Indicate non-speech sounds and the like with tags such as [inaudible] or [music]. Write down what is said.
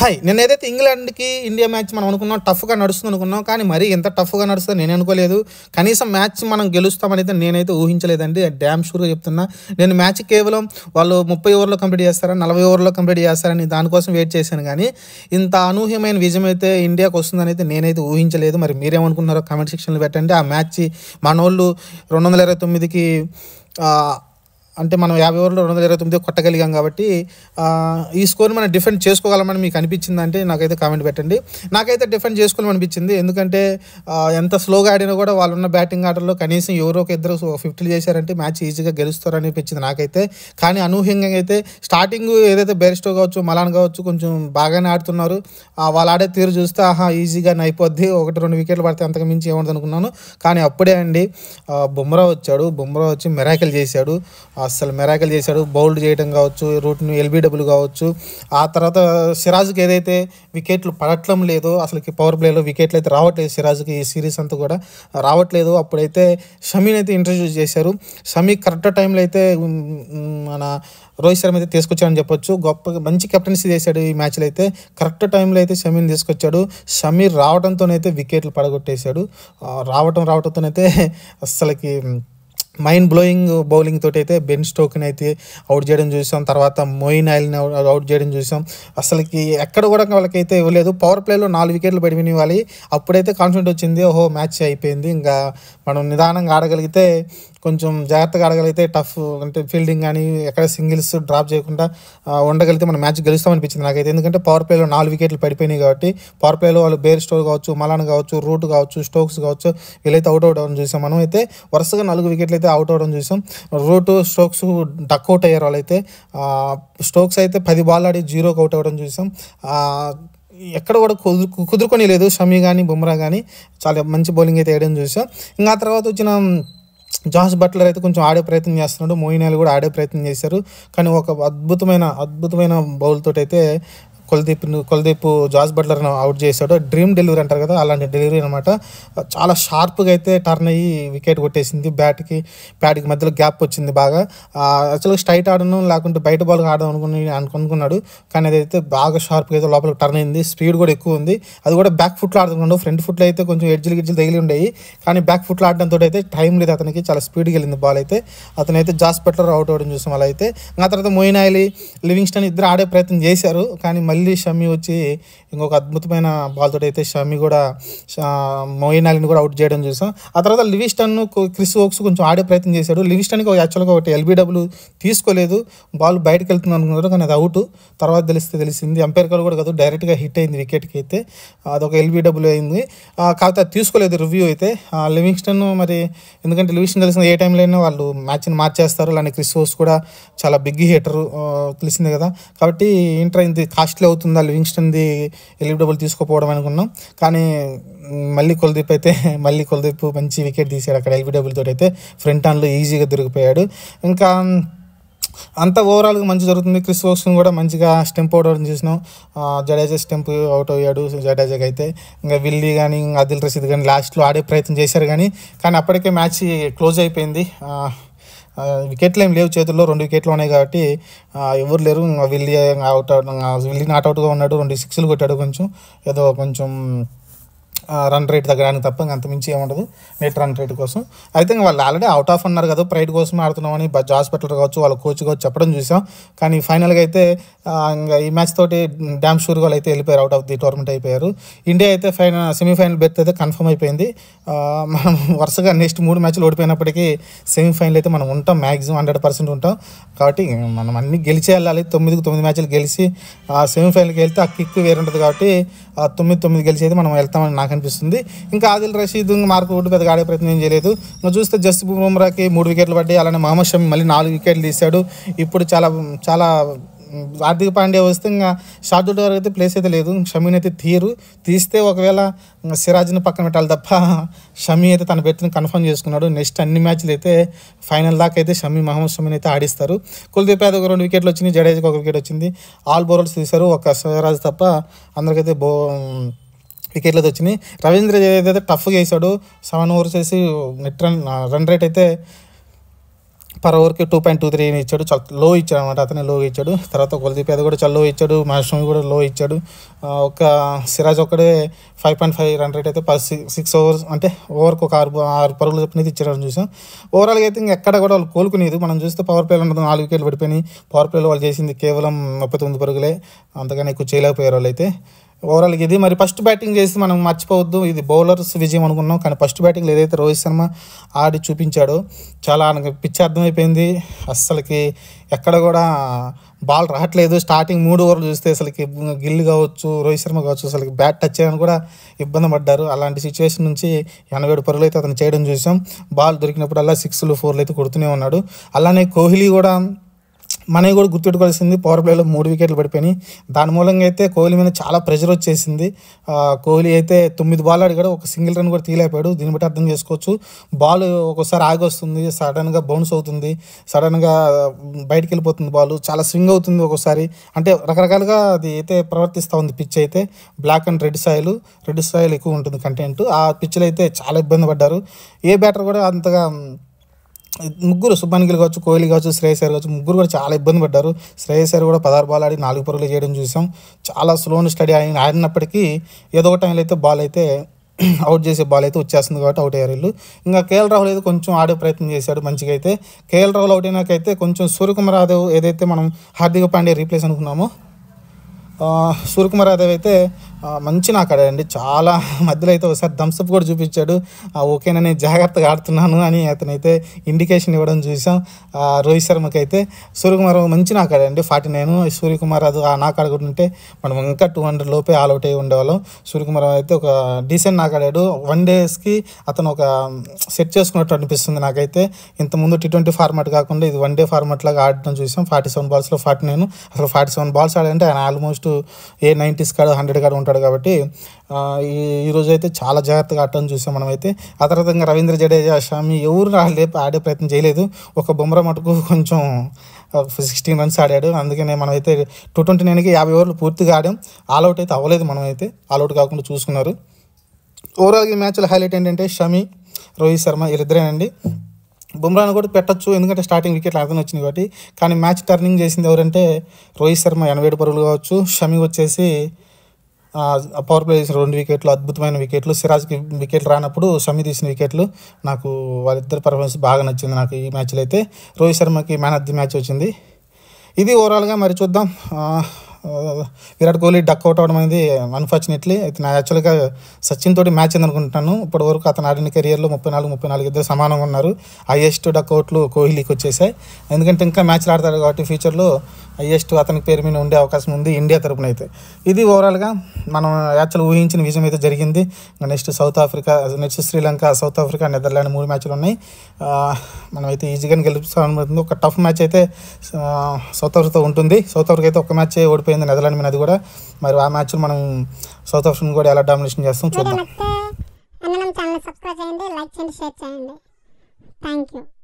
hi నేను ఏదైతే ఇంగ్లాండ్కి India match మనం అనుకున్నాం టఫ్గా నడుస్తుంది అనుకున్నాం కానీ మరీ ఎంత టఫ్గా నడుస్తుందో నేను అనుకోలేదు కనీసం మ్యాచ్ మనం గెలుస్తామనైతే నేనైతే ఊహించలేదండి డ్యామ్ షూర్గా చెప్తున్నా నేను మ్యాచ్ కేవలం వాళ్ళు ముప్పై ఓవర్లో కంప్లీట్ చేస్తారా నలభై ఓవర్లో కంప్లీట్ చేస్తారని దానికోసం వెయిట్ చేశాను కానీ ఇంత అనూహ్యమైన విజయం అయితే ఇండియాకు వస్తుందని అయితే నేనైతే ఊహించలేదు మరి మీరేమనుకున్నారో కామెంట్ సెక్షన్లో పెట్టండి ఆ మ్యాచ్ మనోళ్ళు రెండు వందల ఇరవై తొమ్మిదికి అంటే మనం యాభై ఓవర్లు రెండు వందల ఇరవై తొమ్మిది కొట్టగలిగాం కాబట్టి ఈ స్కోర్ని మనం డిఫెండ్ చేసుకోగలమని మీకు అనిపించింది అంటే నాకైతే కామెంట్ పెట్టండి నాకైతే డిఫెండ్ చేసుకోవాలని అనిపించింది ఎందుకంటే ఎంత స్లోగా ఆడినా కూడా వాళ్ళు ఉన్న బ్యాటింగ్ ఆటల్లో కనీసం ఎవరో ఒక ఇద్దరు ఫిఫ్టీలు చేశారంటే మ్యాచ్ ఈజీగా గెలుస్తారు అనిపించింది నాకైతే కానీ అనూహ్యంగా అయితే స్టార్టింగ్ ఏదైతే బెరిస్టో కావచ్చు మలాన్ కావచ్చు కొంచెం బాగానే ఆడుతున్నారు వాళ్ళు ఆడే తీరు చూస్తే ఆహా ఈజీగా అయిపోద్ది ఒకటి రెండు వికెట్లు పడితే అంతకు మించి ఏమవుతుంది అనుకున్నాను కానీ అప్పుడే అండి బుమ్రా వచ్చాడు బుమ్రా వచ్చి మెరాకిల్ చేశాడు అస్సలు మెరాకల్ చేశాడు బౌల్డ్ చేయడం కావచ్చు రూట్ని ఎల్బీడబ్ల్యూ కావచ్చు ఆ తర్వాత సిరాజ్కి ఏదైతే వికెట్లు పడటం లేదు అసలుకి పవర్ ప్లేలో వికెట్లు అయితే రావట్లేదు సిరాజ్కి ఈ సిరీస్ అంతా కూడా రావట్లేదు అప్పుడైతే షమీని అయితే ఇంట్రడ్యూస్ చేశారు షమీ కరెక్ట్ టైంలో అయితే మన రోహిత్ శర్మ అయితే తీసుకొచ్చాడని చెప్పొచ్చు గొప్ప మంచి కెప్టెన్సీ చేశాడు ఈ మ్యాచ్లో అయితే కరెక్ట్ టైంలో అయితే షమీని తీసుకొచ్చాడు షమీర్ రావడంతోనైతే వికెట్లు పడగొట్టేశాడు రావటం రావడంతోనైతే అస్సలకి మైండ్ బ్లోయింగ్ బౌలింగ్ తోటి అయితే బెన్ స్టోక్ని అయితే అవుట్ చేయడం చూసాం తర్వాత మోయిన్ ఆయిల్ని అవుట్ చేయడం చూసాం అసలుకి ఎక్కడ కూడా వాళ్ళకైతే ఇవ్వలేదు పవర్ ప్లేలో నాలుగు వికెట్లు పడిపోయిన వాళ్ళు అప్పుడైతే కాన్ఫిడెంట్ వచ్చింది ఓహో మ్యాచ్ అయిపోయింది ఇంకా మనం నిదానంగా ఆడగలిగితే కొంచెం జాగ్రత్తగా ఆడగలిగితే టఫ్ అంటే ఫీల్డింగ్ కానీ ఎక్కడ సింగిల్స్ డ్రాప్ చేయకుండా ఉండగలిగితే మనం మ్యాచ్ గెలుస్తామనిపించింది నాకైతే ఎందుకంటే పవర్ ప్లేలో నాలుగు వికెట్లు పడిపోయినాయి కాబట్టి పవర్ ప్లేలో వాళ్ళు బేర్ స్టోర్ కావచ్చు మలాన్ కావచ్చు రూట్ కావచ్చు స్టోక్స్ కావచ్చు వీళ్ళైతే అవుట్ అవడం చూసాం మనం అయితే వరుసగా నాలుగు వికెట్లు అయితే అవుట్ అవడం చూసాం రూట్ స్టోక్స్ డక్అవుట్ అయ్యారు వాళ్ళైతే స్టోక్స్ అయితే పది బాల్ ఆడి జీరోకి అవుట్ అవడం చూసాం ఎక్కడ కూడా కుదు కుదురుకొని లేదు షమీ కానీ బుమ్రా కానీ చాలా మంచి బౌలింగ్ అయితే వేయడం చూసాం ఇంకా ఆ తర్వాత వచ్చిన జాస్ బట్లర్ అయితే కొంచెం ఆడే ప్రయత్నం చేస్తున్నాడు మోయినాలు కూడా ఆడే ప్రయత్నం చేశారు కానీ ఒక అద్భుతమైన అద్భుతమైన బౌల్ తోటైతే కులదీప్ కులదీప్ జాస్ బట్లర్ను అవుట్ చేశాడు డ్రీమ్ డెలివరీ అంటారు కదా అలాంటి డెలివరీ అనమాట చాలా షార్ప్గా అయితే టర్న్ అయ్యి వికెట్ కొట్టేసింది బ్యాట్కి బ్యాట్కి మధ్యలో గ్యాప్ వచ్చింది బాగా యాక్చువల్గా స్ట్రైట్ ఆడను లేకుంటే బయట బాల్గా ఆడడం అనుకుని అనుకున్నాడు కానీ అదైతే బాగా షార్ప్గా అయితే లోపలికి టర్న్ అయింది స్పీడ్ కూడా ఎక్కువ ఉంది అది కూడా బ్యాక్ ఫుట్లో ఆడుతున్నాడు ఫ్రంట్ ఫుట్లో అయితే కొంచెం ఎడ్జిలు గిడ్జిలు తగిలి ఉండేవి కానీ బ్యాక్ ఫుట్లో ఆడడంతో అయితే టైం లేదు అతనికి చాలా స్పీడ్కి వెళ్ళింది బాల్ అయితే అతను అయితే జాస్ బట్లర్ అవుట్ అవ్వడం చూసాం అలా అయితే ఆ తర్వాత మోయిన్ లివింగ్స్టన్ ఇద్దరు ఆడే ప్రయత్నం చేశారు కానీ మళ్ళీ మళ్ళీ షమి వచ్చి ఇంకొక అద్భుతమైన బాల్ తోటి అయితే షమి కూడా మోయిన్ అలీని కూడా అవుట్ చేయడం చూసాం ఆ తర్వాత లివిస్టన్ క్రిస్ ఓక్స్ కొంచెం ఆడే ప్రయత్నం చేశాడు లివిస్టన్కి యాక్చువల్గా ఒకటి ఎల్బిడబ్ల్యూ తీసుకోలేదు బాల్ బయటకు వెళ్తుంది అనుకున్నారు కానీ అది అవుట్ తర్వాత తెలిస్తే తెలిసింది అంపైర్ కాల్ కూడా కాదు డైరెక్ట్గా హిట్ అయింది వికెట్కి అయితే అదొక ఎల్బీడబ్ల్యూ అయింది కాకపోతే అది తీసుకోలేదు రివ్యూ అయితే లివింగ్స్టన్ మరి ఎందుకంటే లివింగ్స్టన్ తెలిసిన ఏ టైంలోనే వాళ్ళు మ్యాచ్ని మార్చేస్తారు అలానే క్రిస్ ఓస్ కూడా చాలా బిగ్ హీటరు తెలిసిందే కదా కాబట్టి ఇంటర్ అయింది కాస్ట్లీ అవుతుందా లివింగ్స్టన్ది డబుల్ తీసుకోపోవడం అనుకున్నాం కానీ మళ్ళీ కుల్దీప్ అయితే మళ్ళీ కులదీప్ మంచి వికెట్ తీశాడు అక్కడ ఎల్బిడబ్ల్యూ తోటి అయితే ఫ్రంట్ హ్యాండ్లో ఈజీగా దొరికిపోయాడు ఇంకా అంత ఓవరాల్గా మంచి జరుగుతుంది క్రిస్ వోక్స్ని కూడా మంచిగా స్టెంప్ అవుట్ అవ్వడం చేసినాం జడేజా స్టెంప్ అవుట్ అయ్యాడు జడేజాకి అయితే ఇంకా విల్లీ కానీ అదిల్ రషీద్ కానీ లాస్ట్లో ఆడే ప్రయత్నం చేశారు కానీ కానీ అప్పటికే మ్యాచ్ క్లోజ్ అయిపోయింది వికెట్లు ఏం లేవు చేతుల్లో రెండు వికెట్లు ఉన్నాయి కాబట్టి ఎవరు లేరు విల్లి అవుట్ విల్లి నాట్ అవుట్గా ఉన్నాడు రెండు సిక్స్లు కొట్టాడు కొంచెం ఏదో కొంచెం రన్ రేట్ తగ్గడానికి తప్ప అంత మించి ఏముండదు నెట్ రన్ రేట్ కోసం అయితే వాళ్ళు ఆల్రెడీ అవుట్ ఆఫ్ అన్నారు కదా ప్రైడ్ కోసం ఆడుతున్నామని జాస్ హాస్పిటల్ కావచ్చు వాళ్ళ కోచ్ కావచ్చు చెప్పడం చూసాం కానీ ఫైనల్గా అయితే ఇంకా ఈ మ్యాచ్ తోటి డ్యామ్ షూర్ వాళ్ళు అయితే వెళ్ళిపోయారు అవుట్ ఆఫ్ ది టోర్నమెంట్ అయిపోయారు ఇండియా అయితే ఫైనల్ సెమీఫైనల్ బెర్త్ అయితే కన్ఫర్మ్ అయిపోయింది మనం వరుసగా నెక్స్ట్ మూడు మ్యాచ్లు ఓడిపోయినప్పటికీ సెమీఫైనల్ అయితే మనం ఉంటాం మ్యాక్సిమం హండ్రెడ్ పర్సెంట్ ఉంటాం కాబట్టి మనం అన్ని గెలిచి వెళ్ళాలి తొమ్మిదికి తొమ్మిది మ్యాచ్లు గెలిచి సెమీఫైనల్కి వెళ్తే ఆ కిక్ వేరుంటుంది కాబట్టి తొమ్మిది తొమ్మిది గెలిచి అయితే మనం వెళ్తామని నాకు అనిపిస్తుంది ఇంకా ఆదిల్ రషీద్ మార్కు ఒకటి పెద్దగా ఆడే ప్రయత్నం చేయలేదు ఇంకా చూస్తే జస్ట్ బుమ్రాకి మూడు వికెట్లు పడ్డాయి అలానే మహమ్మద్ షమి మళ్ళీ నాలుగు వికెట్లు తీశాడు ఇప్పుడు చాలా చాలా హార్దిక్ పాండ్యా వస్తే ఇంకా షార్దుడ్ వరకు అయితే ప్లేస్ అయితే లేదు షమీని అయితే తీరు తీస్తే ఒకవేళ సిరాజ్ని పక్కన పెట్టాలి తప్ప షమీ అయితే తన బెత్తిని కన్ఫర్మ్ చేసుకున్నాడు నెక్స్ట్ అన్ని మ్యాచ్లు అయితే ఫైనల్ దాకా అయితే షమీ మహమ్మద్ షమీని అయితే ఆడిస్తారు కుల్దీప్ యాదవ్ రెండు వికెట్లు వచ్చినాయి జడేజాకి ఒక వికెట్ వచ్చింది ఆల్ బౌలర్స్ తీశారు ఒక సిరాజ్ తప్ప అందరికైతే బో వికెట్లు వచ్చినాయి రవీంద్ర అయితే టఫ్గా వేసాడు సెవెన్ ఓవర్స్ వేసి నెట్ రన్ రన్ రేట్ అయితే పర్ ఓవర్కి టూ పాయింట్ టూ త్రీ ఇచ్చాడు చాలా లో ఇచ్చాడు అనమాట అతనే లో ఇచ్చాడు తర్వాత కులదీప్ యాదవ్ కూడా చాలా లో ఇచ్చాడు మహేష్మి కూడా లో ఇచ్చాడు ఒక సిరాజ్ ఒక్కడే five point five run rate అయితే పర్ సిక్స్ ఓవర్స్ అంటే ఓవర్కి ఒక ఆరు ఆరు పరుగులు చెప్పినది ఇచ్చారని చూసాం ఓవరాల్గా అయితే ఇంకా ఎక్కడ కూడా వాళ్ళు కోలుకునేది మనం చూస్తే పవర్ ప్లే ఉండదు నాలుగు వికెట్లు పడిపోయినాయి పవర్ ప్లేలో వాళ్ళు చేసింది కేవలం ముప్పై తొమ్మిది పరుగులే అంతకన్నా ఎక్కువ చేయలేకపోయారు వాళ్ళు అయితే ఓవరాల్గా ఇది మరి ఫస్ట్ బ్యాటింగ్ చేసి మనం మర్చిపోవద్దు ఇది బౌలర్స్ విజయం అనుకున్నాం కానీ ఫస్ట్ బ్యాటింగ్లో ఏదైతే రోహిత్ శర్మ ఆడి చూపించాడో చాలా ఆయనకు పిచ్చి అర్థమైపోయింది అస్సలకి ఎక్కడ కూడా బాల్ రావట్లేదు స్టార్టింగ్ మూడు ఓవర్లు చూస్తే అసలుకి గిల్లు కావచ్చు రోహిత్ శర్మ కావచ్చు అసలుకి బ్యాట్ టచ్ చేయడానికి కూడా ఇబ్బంది పడ్డారు అలాంటి సిచ్యువేషన్ నుంచి ఎనభై ఏడు పరులు అయితే అతను చేయడం చూసాం బాల్ దొరికినప్పుడు అలా సిక్స్లు ఫోర్లు అయితే కొడుతూనే ఉన్నాడు అలానే కోహ్లీ కూడా మనకి కూడా గుర్తుపెట్టుకోవాల్సింది పవర్ ప్లేలో మూడు వికెట్లు పడిపోయినాయి దాని మూలంగా అయితే కోహ్లీ మీద చాలా ప్రెషర్ వచ్చేసింది కోహ్లీ అయితే తొమ్మిది బాల్ ఆడిగాడు ఒక సింగిల్ రన్ కూడా తీలేపాడు దీన్ని బట్టి అర్థం చేసుకోవచ్చు బాల్ ఒకసారి ఆగి వస్తుంది సడన్గా బౌన్స్ అవుతుంది సడన్గా బయటికి వెళ్ళిపోతుంది బాల్ చాలా స్వింగ్ అవుతుంది ఒకసారి అంటే రకరకాలుగా అది అయితే ప్రవర్తిస్తూ ఉంది పిచ్ అయితే black and red soil red soil ఎక్కువ ఉంటుంది కంటెంట్ ఆ పిచ్లు అయితే చాలా ఇబ్బంది పడ్డారు ఏ బ్యాటర్ కూడా అంతగా ముగ్గురు గిల్ కావచ్చు కోహ్లీ కావచ్చు శ్రేయస్ అయ్యర్ కావచ్చు ముగ్గురు కూడా చాలా ఇబ్బంది పడ్డారు శ్రేయస్ అయ్యర్ కూడా పదహారు బాల్ ఆడి నాలుగు పరుగులు చేయడం చూసాం చాలా స్లోని స్టడీ ఆయన ఆడినప్పటికీ ఏదో ఒక టైంలో అయితే బాల్ అయితే అవుట్ [clears throat] చేసే బాల్ అయితే వచ్చేస్తుంది కాబట్టి అవుట్ అయ్యారు వీళ్ళు ఇంకా కేఎల్ రాహుల్ అయితే కొంచెం ఆడే ప్రయత్నం చేశాడు మంచిగా అయితే కేఎల్ రాహుల్ అవుట్ అయినాకైతే కొంచెం సూర్యకుమార్ యాదవ్ ఏదైతే మనం హార్దిక పాండే రీప్లేస్ అనుకున్నామో సూర్యకుమార్ యాదవ్ అయితే మంచి నాకు అండి చాలా [laughs] మధ్యలో అయితే ఒకసారి థమ్స్అప్ కూడా చూపించాడు ఓకేనా నేను జాగ్రత్తగా ఆడుతున్నాను అని అతనైతే ఇండికేషన్ ఇవ్వడం చూసాం రోహిత్ శర్మకి అయితే సూర్యకుమార్ మంచి నాకు అండి ఫార్టీ నైన్ సూర్యకుమార్ అది నాకు ఉంటే మనం ఇంకా టూ హండ్రెడ్ లోపే అవుట్ అయ్యి ఉండేవాళ్ళం సూర్యకుమార్ అయితే ఒక డీసెంట్ నాకు ఆడాడు వన్ డేస్కి అతను ఒక సెట్ చేసుకున్నట్టు అనిపిస్తుంది నాకైతే ఇంతకుముందు టీ ట్వంటీ ఫార్మాట్ కాకుండా ఇది వన్ డే ఫార్మాట్ లాగా ఆడడం చూసాం ఫార్టీ సెవెన్ బాల్స్లో ఫార్టీ నైన్ అసలు ఫార్టీ సెవెన్ బాల్స్ ఆడంటే ఆయన ఆల్మోస్ట్ ఏ నైంటీస్ కాడు హండ్రెడ్ కాడు ఉంటాడు ఉంటాడు కాబట్టి ఈరోజు అయితే చాలా జాగ్రత్తగా ఆటను చూసాం మనమైతే ఆ తర్వాత ఇంకా రవీంద్ర జడేజా షామి ఎవరు ఆడలే ఆడే ప్రయత్నం చేయలేదు ఒక బుమ్రా మటుకు కొంచెం సిక్స్టీన్ రన్స్ ఆడాడు అందుకనే మనమైతే టూ ట్వంటీ నైన్కి యాభై ఓవర్లు పూర్తిగా ఆడాం ఆల్అవుట్ అయితే అవ్వలేదు మనమైతే ఆల్అవుట్ కాకుండా చూసుకున్నారు ఓవరాల్గా ఈ మ్యాచ్లో హైలైట్ ఏంటంటే షమి రోహిత్ శర్మ వీళ్ళిద్దరేనండి బుమ్రాను కూడా పెట్టచ్చు ఎందుకంటే స్టార్టింగ్ వికెట్లు అర్థం వచ్చింది కాబట్టి కానీ మ్యాచ్ టర్నింగ్ చేసింది ఎవరంటే రోహిత్ శర్మ ఎనభై ఏడు పరుగులు కావచ్చు షమి వచ్చేసి పవర్ ప్లే చేసిన రెండు వికెట్లు అద్భుతమైన వికెట్లు సిరాజ్కి వికెట్ రానప్పుడు షమి తీసిన వికెట్లు నాకు వాళ్ళిద్దరు పర్ఫార్మెన్స్ బాగా నచ్చింది నాకు ఈ మ్యాచ్లో అయితే రోహిత్ శర్మకి మ్యాన్ ఆఫ్ ది మ్యాచ్ వచ్చింది ఇది ఓవరాల్గా మరి చూద్దాం విరాట్ కోహ్లీ డక్ అవుట్ అవడం అనేది అన్ఫార్చునేట్లీ అయితే నా యాక్చువల్గా సచిన్ తోటి మ్యాచ్ అనుకుంటున్నాను ఇప్పటి వరకు అతను ఆడిన కెరియర్లో ముప్పై నాలుగు ముప్పై నాలుగు ఇద్దరు సమానంగా ఉన్నారు హైయెస్ట్ డక్ అవుట్లు కోహ్లీకి వచ్చేసాయి ఎందుకంటే ఇంకా మ్యాచ్లు ఆడతారు కాబట్టి ఫ్యూచర్లో హయ్యెస్ట్ అతని పేరు మీద ఉండే అవకాశం ఉంది ఇండియా తరపున అయితే ఇది ఓవరాల్గా మనం యాక్చువల్ ఊహించిన విజయం అయితే జరిగింది next South Africa next Sri Lanka South Africa Netherland మూడు మ్యాచ్లు ఉన్నాయి మనమైతే ఈజీగానే గెలుపుతుంది ఒక టఫ్ మ్యాచ్ అయితే సౌత్ ఆఫ్రికాతో ఉంటుంది సౌత్ ఆఫ్రికా అయితే ఒక మ్యాచ్ ఓడిపోయింది నెదర్లాండ్ మీద అది కూడా మరి ఆ మ్యాచ్ మనం సౌత్ ఆఫ్రికాని కూడా ఎలా డామినేషన్ చేస్తాం చూద్దాం ఛానల్ సబ్స్క్రైబ్ చేయండి లైక్ చేయండి షేర్ చేయండి థ్యాంక్ యూ